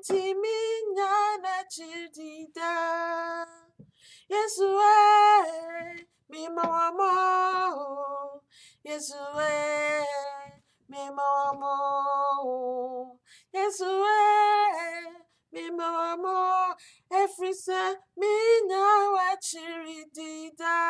ntiminya na chidida yesu e eh, mi mawamo yesu e eh, mi me yesu e eh, mi mawamo efri se minya wa chidida